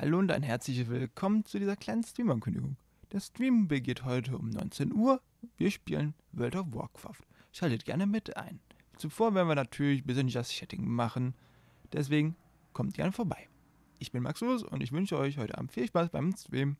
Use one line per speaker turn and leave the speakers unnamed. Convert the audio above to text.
Hallo und ein herzliches Willkommen zu dieser kleinen Stream-Ankündigung. Der Stream begeht heute um 19 Uhr. Wir spielen World of Warcraft. Schaltet gerne mit ein. Zuvor werden wir natürlich ein bisschen Just-Chatting machen. Deswegen kommt gerne vorbei. Ich bin Max Lewis und ich wünsche euch heute Abend viel Spaß beim Stream.